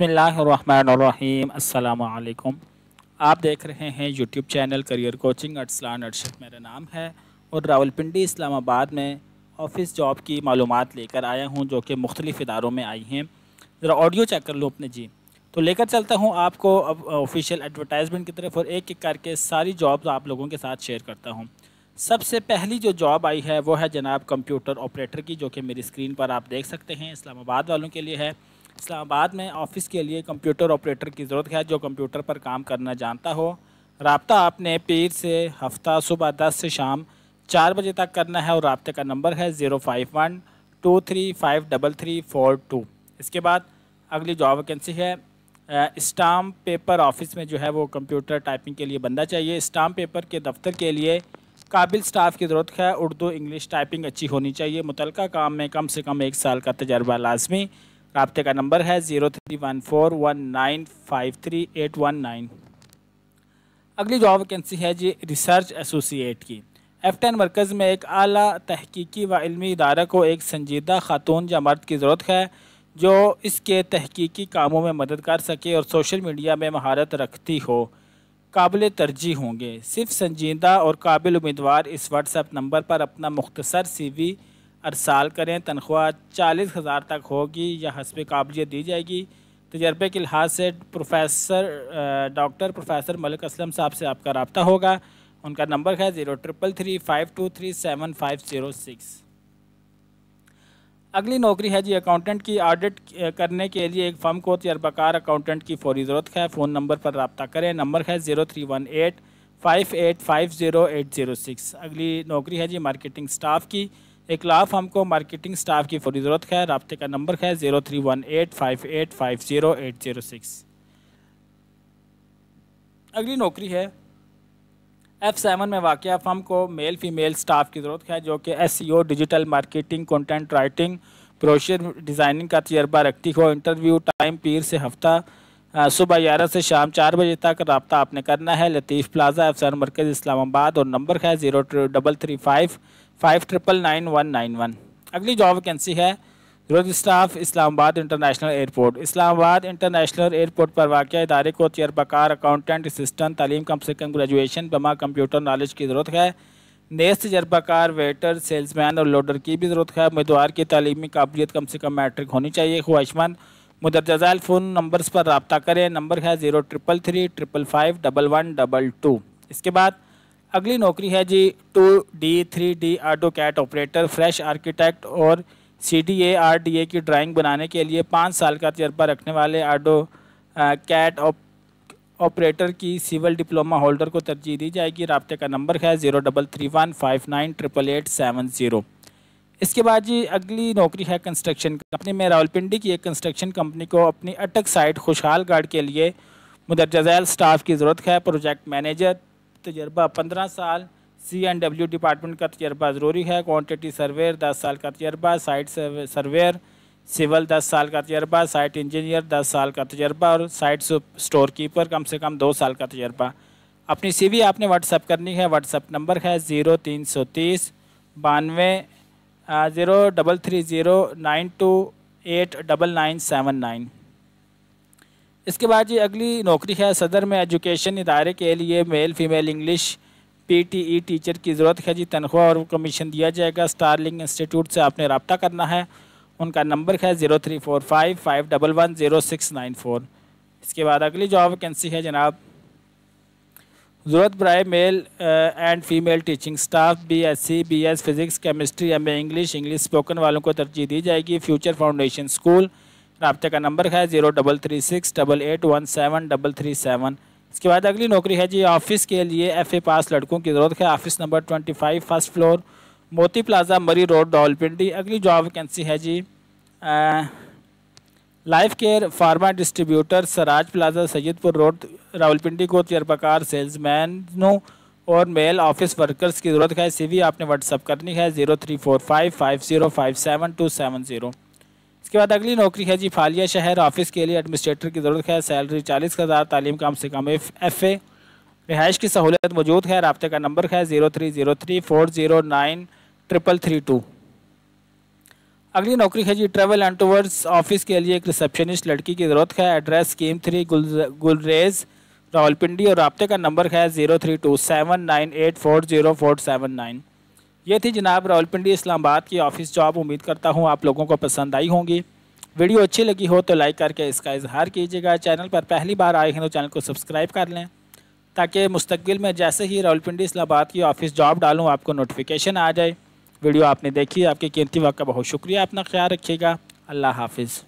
बसमिलीम अल्लाम आप देख रहे हैं यूट्यूब चैनल करियर कोचिंग अटसलान अरशद मेरा नाम है और रावलपिंडी इस्लामाबाद में ऑफिस जॉब की मालूम लेकर आया हूँ जो कि मुख्तलिफ़ इदारों में आई हैं ज़रा ऑडियो चेक कर लूँ अपने जी तो लेकर चलता हूँ आपको अब ऑफिशियल एडवर्टाइजमेंट की तरफ और एक एक करके सारी जॉब आप लोगों के साथ शेयर करता हूँ सबसे पहली जो जॉब आई है वो है जनाब कंप्यूटर ऑपरेटर की जो कि मेरी स्क्रीन पर आप देख सकते हैं इस्लामाबाद वालों के लिए है इस्लामाबाद में ऑफिस के लिए कंप्यूटर ऑपरेटर की ज़रूरत है जो कंप्यूटर पर काम करना जानता हो रबता आपने पीर से हफ्ता सुबह दस से शाम चार बजे तक करना है और रबते का नंबर है zero five one two three five double three four two इसके बाद अगली जॉब वैकेंसी है स्टाम्प पेपर ऑफिस में जो है वो कंप्यूटर टाइपिंग के लिए बंदा चाहिए स्टाम्प पेपर के दफ्तर के लिए काबिल स्टाफ की ज़रूरत है उर्दू इंग्लिश टाइपिंग अच्छी होनी चाहिए मुतल काम में कम से कम एक साल का तजर्बा लाजमी रबते का नंबर है zero three one four one nine five three eight one nine अगली जॉब वैकेंसी है जी रिसर्च एसोसिएट की एफ टेन मरकज़ में एक अली तहकीकी व इलमी इदारा को एक संजीदा खातून या मर्द की ज़रूरत है जो इसके तहकीकी कामों में मदद कर सके और सोशल मीडिया में महारत रखती हो काबिल तरजीह होंगे सिर्फ संजीदा और काबिल उम्मीदवार इस व्हाट्सएप नंबर पर अपना मुख्तसर सी वी अगर साल करें तनख्वाह चालीस हज़ार तक होगी या हसब काबिलियत दी जाएगी तजर्बे के लिहाज से professor doctor professor Malik Aslam साहब से आपका रबता होगा उनका नंबर है zero triple three five two three seven five zero six अगली नौकरी है जी अकाउंटेंट की ऑडिट करने के लिए एक फर्म को तजर्बाकार अकाउंटेंट की फौरी ज़रूरत है फ़ोन नंबर पर रबता करें नंबर है zero three one eight five eight five zero eight zero six अगली नौकरी है जी मार्केटिंग स्टाफ की लाफ हमको मार्केटिंग स्टाफ की फौरी ज़रूरत है रबते का नंबर है zero three one eight five eight five zero eight zero six अगली नौकरी है एफ़ सेवन में वाक़ फर्म को मेल फीमेल स्टाफ की ज़रूरत है जो कि S C O digital marketing content writing brochure designing का तजर्बा रखती हो इंटरव्यू टाइम पीर से हफ्ता सुबह ग्यारह से शाम चार बजे तक रबता आपने करना है लतीफ़ प्लाजा एफ सेवन मरकज़ इस्लामाबाद और नंबर है zero double three five five triple nine one nine one अगली जॉब वैकेंसी है रोज staff Islamabad international airport Islamabad international airport पर वाक़ इदारे को चेयरबकार अकाउंटेंट असिस्टेंट तलीम कम से कम ग्रेजुएशन बमा कंप्यूटर नॉलेज की ज़रूरत है नेस तजर्बाकार वेटर सेल्समैन और लोडर की भी ज़रूरत है उम्मीदवार की तलीमी काबिलियत कम से कम मैट्रिक होनी चाहिए ख्वाहिशमंद मुदरजाइल फ़ोन नंबर्स पर रबता करें नंबर है zero triple three triple five double one double two इसके बाद अगली नौकरी है जी two D three D AutoCAD operator fresh architect और C D A R D A की ड्राइंग बनाने के लिए पाँच साल का तजर्बा रखने वाले आटो कैट ऑपरेटर की सिविल डिप्लोमा होल्डर को तरजीह दी जाएगी रबते का नंबर है zero double three one five nine triple eight seven zero इसके बाद जी अगली नौकरी है कंस्ट्रक्शन कंपनी में रावलपिंडी की एक कंस्ट्रक्शन कंपनी को अपनी अटक साइट खुशहाल गार्ड के लिए मुदरजा झैल स्टाफ की ज़रूरत है प्रोजेक्ट मैनेजर तजर्बा पंद्रह साल सी एंड डब्ल्यू डिपार्टमेंट का तजर्बा ज़रूरी है क्वान्टिटी सर्वेयर दस साल का तजर्बा साइट सर्वेयर सिविल दस साल का तजर्बा साइट इंजीनियर दस साल का तजर्बा और साइट स्टोर कीपर कम से कम दो साल का तजर्बा अपनी सीवी आपने व्हाट्सअप करनी है व्हाट्सअप नंबर है ज़ीरो तीन सौ तीस बानवे zero double three zero nine two eight double nine seven nine इसके बाद जी अगली नौकरी है सदर में एजुकेशन इदारे के लिए male female English PTE teacher की ज़रूरत है जी तनख्वाह और कमीशन दिया जाएगा स्टारलिंग इंस्टीट्यूट से आपने रबता करना है उनका नंबर है zero three four five five double one zero six nine four इसके बाद अगली जॉब वैकेंसी है जनाब ज़रूरत बर male and female teaching staff B S C B S physics chemistry M A English English spoken वालों को तरजीह दी जाएगी फ्यूचर फाउंडेशन स्कूल रबते का नंबर है zero double three six double eight one seven double three seven इसके बाद अगली नौकरी है जी ऑफिस के लिए एफ ए पास लड़कों की ज़रूरत है office number twenty five first floor Moti plaza Murree road डॉलपिंडी अगली जॉब वैकेंसी है जी life care pharma distributor Saraj plaza Saidpur road Rawalpindi को तजर्बाकार सेल्समैनों और मेल ऑफिस वर्कर्स की ज़रूरत है सीवी आपने व्हाट्सअप करनी है zero three four five five zero five seven two seven zero इसके बाद अगली नौकरी है जी फालिया शहर ऑफिस के लिए एडमिनिस्ट्रेटर की ज़रूरत है सैलरी चालीस हज़ार तालीम कम से कम एफ एफ ए रिहाइश की सहूलियत मौजूद है रबते का नंबर है zero three zero three four zero nine triple three two अगली नौकरी है जी ट्रेवल एंड टूवर्स ऑफिस के लिए एक रिसेप्शनिस्ट लड़की की ज़रूरत है address scheme three Gulrez Rawalpindi और रबते का नंबर है zero three two seven nine eight four zero four seven nine ये थी जनाब रावलपिंडी इस्लामाबाद की ऑफिस जॉब उम्मीद करता हूँ आप लोगों को पसंद आई होंगी वीडियो अच्छी लगी हो तो लाइक करके इसका इजहार कीजिएगा चैनल पर पहली बार आए हैं तो चैनल को सब्सक्राइब कर लें ताकि मुस्तबिल में जैसे ही रावलपिंडी इस्लामाबाद की ऑफिस जॉब डालूँ आपको नोटिफिकेशन आ जाए वीडियो आपने देखी आपके कीमती वक्त का बहुत शुक्रिया अपना ख्याल रखिएगा अल्लाह हाफिज़